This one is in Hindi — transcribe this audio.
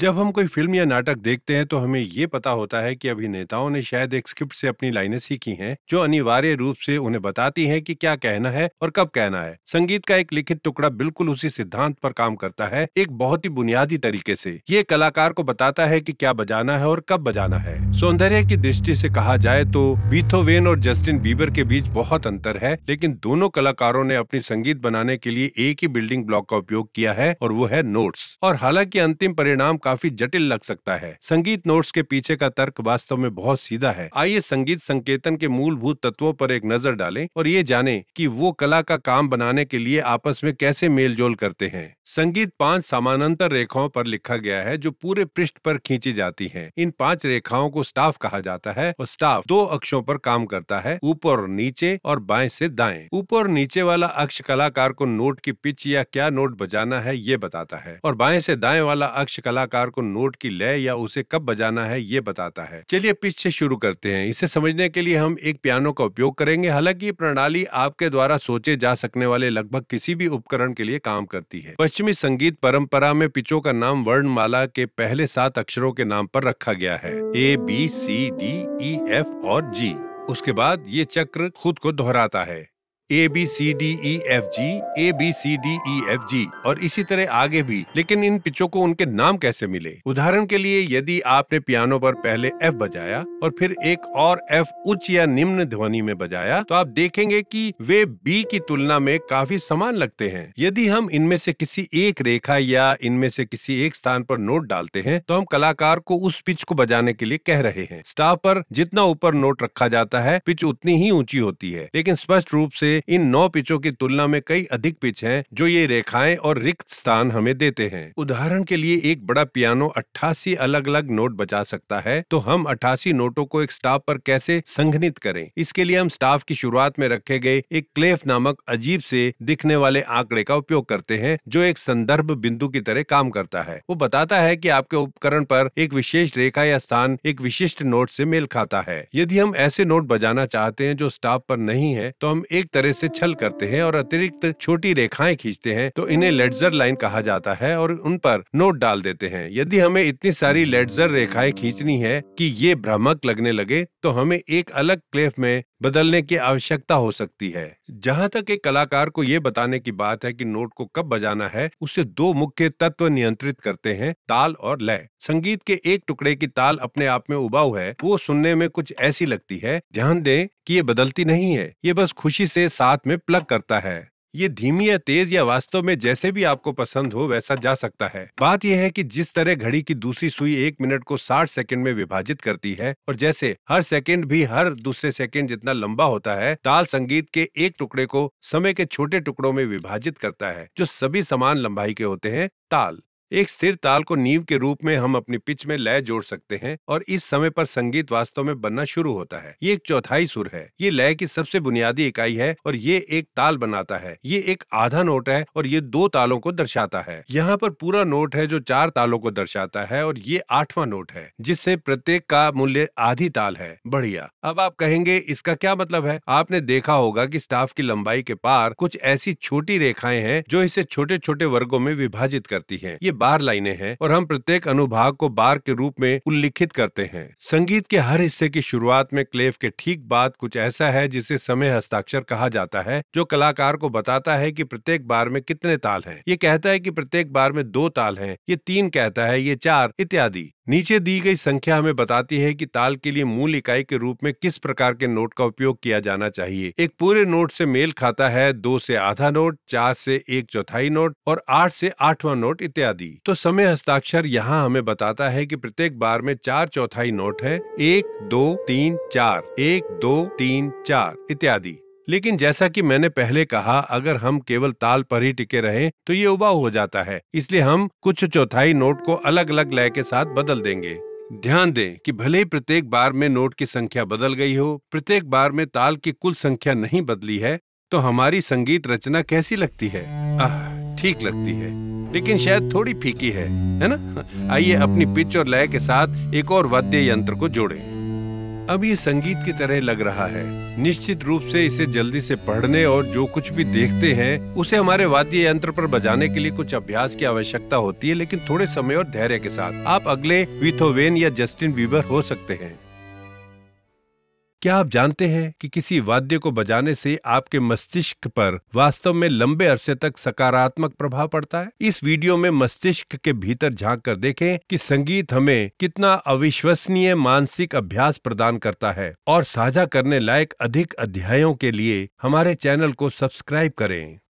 जब हम कोई फिल्म या नाटक देखते हैं तो हमें ये पता होता है कि अभिनेताओं ने शायद एक स्क्रिप्ट से अपनी लाइनें सीखी हैं जो अनिवार्य रूप से उन्हें बताती हैं कि क्या कहना है और कब कहना है संगीत का एक लिखित टुकड़ा बिल्कुल उसी सिद्धांत पर काम करता है एक बहुत ही बुनियादी तरीके से ये कलाकार को बताता है की क्या बजाना है और कब बजाना है सौंदर्य की दृष्टि से कहा जाए तो बीथोवेन और जस्टिन बीबर के बीच बहुत अंतर है लेकिन दोनों कलाकारों ने अपनी संगीत बनाने के लिए एक ही बिल्डिंग ब्लॉक का उपयोग किया है और वो है नोट्स और हालांकि अंतिम परिणाम काफी जटिल लग सकता है संगीत नोट्स के पीछे का तर्क वास्तव में बहुत सीधा है आइए संगीत संकेतन के मूलभूत तत्वों पर एक नजर डालें और ये जानें कि वो कला का काम बनाने के लिए आपस में कैसे मेलजोल करते हैं संगीत पांच समानांतर रेखाओं पर लिखा गया है जो पूरे पृष्ठ पर खींची जाती है इन पांच रेखाओं को स्टाफ कहा जाता है और स्टाफ दो अक्षों पर काम करता है ऊपर और नीचे और बाएं से दाएं। ऊपर और नीचे वाला अक्ष कलाकार को नोट की पिच या क्या नोट बजाना है ये बताता है और बाएं से दाएं वाला अक्ष कलाकार कलाकार को नोट की लय या उसे कब बजाना है ये बताता है चलिए पिच से शुरू करते हैं इसे समझने के लिए हम एक पियानो का उपयोग करेंगे हालांकि ये प्रणाली आपके द्वारा सोचे जा सकने वाले लगभग किसी भी उपकरण के लिए काम करती है पश्चिमी संगीत परंपरा में पिचों का नाम वर्णमाला के पहले सात अक्षरों के नाम पर रखा गया है A B C D E F और जी उसके बाद ये चक्र खुद को दोहराता है A B C D E F G A B C D E F G और इसी तरह आगे भी लेकिन इन पिचों को उनके नाम कैसे मिले उदाहरण के लिए यदि आपने पियानो पर पहले एफ बजाया और फिर एक और एफ उच्च या निम्न ध्वनि में बजाया तो आप देखेंगे कि वे बी की तुलना में काफी समान लगते हैं यदि हम इनमें से किसी एक रेखा या इनमें से किसी एक स्थान पर नोट डालते हैं तो हम कलाकार को उस पिच को बजाने के लिए कह रहे हैं स्टाफ पर जितना ऊपर नोट रखा जाता है पिच उतनी ही ऊंची होती है लेकिन स्पष्ट रूप से इन नौ पिचों की तुलना में कई अधिक पिच हैं जो ये रेखाएं और रिक्त स्थान हमें देते हैं उदाहरण के लिए एक बड़ा पियानो अट्ठासी अलग अलग नोट बचा सकता है तो हम अट्ठासी नोटों को एक स्टाफ पर कैसे संघनित करें इसके लिए हम स्टाफ की शुरुआत में रखे गए एक क्लेफ नामक अजीब से दिखने वाले आंकड़े का उपयोग करते हैं जो एक संदर्भ बिंदु की तरह काम करता है वो बताता है कि आपके उपकरण पर एक विशेष रेखा या स्थान एक विशिष्ट नोट से मेल खाता है यदि हम ऐसे नोट बजाना चाहते हैं जो स्टाफ पर नहीं है तो हम एक तरह तरह से छल करते हैं और अतिरिक्त छोटी रेखाएं खींचते हैं तो इन्हें लेडजर लाइन कहा जाता है और उन पर नोट डाल देते हैं यदि हमें इतनी सारी लेडजर रेखाएं खींचनी है कि ये भ्रामक लगने लगे तो हमें एक अलग क्लेफ में बदलने की आवश्यकता हो सकती है जहाँ तक एक कलाकार को ये बताने की बात है कि नोट को कब बजाना है उसे दो मुख्य तत्व नियंत्रित करते हैं ताल और लय संगीत के एक टुकड़े की ताल अपने आप में उबाऊ है वो सुनने में कुछ ऐसी लगती है ध्यान दें कि ये बदलती नहीं है ये बस खुशी से साथ में प्लग करता है ये धीमी या तेज या वास्तव में जैसे भी आपको पसंद हो वैसा जा सकता है बात यह है कि जिस तरह घड़ी की दूसरी सुई एक मिनट को 60 सेकंड में विभाजित करती है और जैसे हर सेकंड भी हर दूसरे सेकंड जितना लंबा होता है ताल संगीत के एक टुकड़े को समय के छोटे टुकड़ों में विभाजित करता है जो सभी समान लंबाई के होते हैं ताल एक स्थिर ताल को नींव के रूप में हम अपनी पिच में लय जोड़ सकते हैं और इस समय पर संगीत वास्तव में बनना शुरू होता है ये एक चौथाई सुर है ये लय की सबसे बुनियादी इकाई है और ये एक ताल बनाता है ये एक आधा नोट है और ये दो तालों को दर्शाता है यहाँ पर पूरा नोट है जो चार तालों को दर्शाता है और ये आठवां नोट है जिससे प्रत्येक का मूल्य आधी ताल है बढ़िया अब आप कहेंगे इसका क्या मतलब है आपने देखा होगा कि स्टाफ की लंबाई के पार कुछ ऐसी छोटी रेखाएं हैं जो इसे छोटे छोटे वर्गों में विभाजित करती हैं। ये बार लाइनें हैं और हम प्रत्येक अनुभाग को बार के रूप में उल्लिखित करते हैं संगीत के हर हिस्से की शुरुआत में क्लेव के ठीक बाद कुछ ऐसा है जिसे समय हस्ताक्षर कहा जाता है जो कलाकार को बताता है की प्रत्येक बार में कितने ताल है ये कहता है की प्रत्येक बार में दो ताल है ये तीन कहता है ये चार इत्यादि नीचे दी गई संख्या हमें बताती है कि ताल के लिए मूल इकाई के रूप में किस प्रकार के नोट का उपयोग किया जाना चाहिए एक पूरे नोट से मेल खाता है दो से आधा नोट चार से एक चौथाई नोट और आठ से आठवां नोट इत्यादि तो समय हस्ताक्षर यहाँ हमें बताता है कि प्रत्येक बार में चार चौथाई नोट है एक दो तीन चार एक दो तीन चार इत्यादि लेकिन जैसा कि मैंने पहले कहा अगर हम केवल ताल पर ही टिके रहे तो ये उबाऊ हो जाता है इसलिए हम कुछ चौथाई नोट को अलग अलग लय के साथ बदल देंगे ध्यान दें कि भले ही प्रत्येक बार में नोट की संख्या बदल गई हो प्रत्येक बार में ताल की कुल संख्या नहीं बदली है तो हमारी संगीत रचना कैसी लगती है आह ठीक लगती है लेकिन शायद थोड़ी फीकी है है ना आइए अपनी पिच और लय के साथ एक और वाद्य यंत्र को जोड़ें अब ये संगीत की तरह लग रहा है निश्चित रूप से इसे जल्दी से पढ़ने और जो कुछ भी देखते हैं उसे हमारे वाद्य यंत्र पर बजाने के लिए कुछ अभ्यास की आवश्यकता होती है लेकिन थोड़े समय और धैर्य के साथ आप अगले विथोवेन या जस्टिन बीबर हो सकते हैं क्या आप जानते हैं कि किसी वाद्य को बजाने से आपके मस्तिष्क पर वास्तव में लंबे अरसे तक सकारात्मक प्रभाव पड़ता है इस वीडियो में मस्तिष्क के भीतर झांक कर देखें कि संगीत हमें कितना अविश्वसनीय मानसिक अभ्यास प्रदान करता है और साझा करने लायक अधिक अध्यायों के लिए हमारे चैनल को सब्सक्राइब करें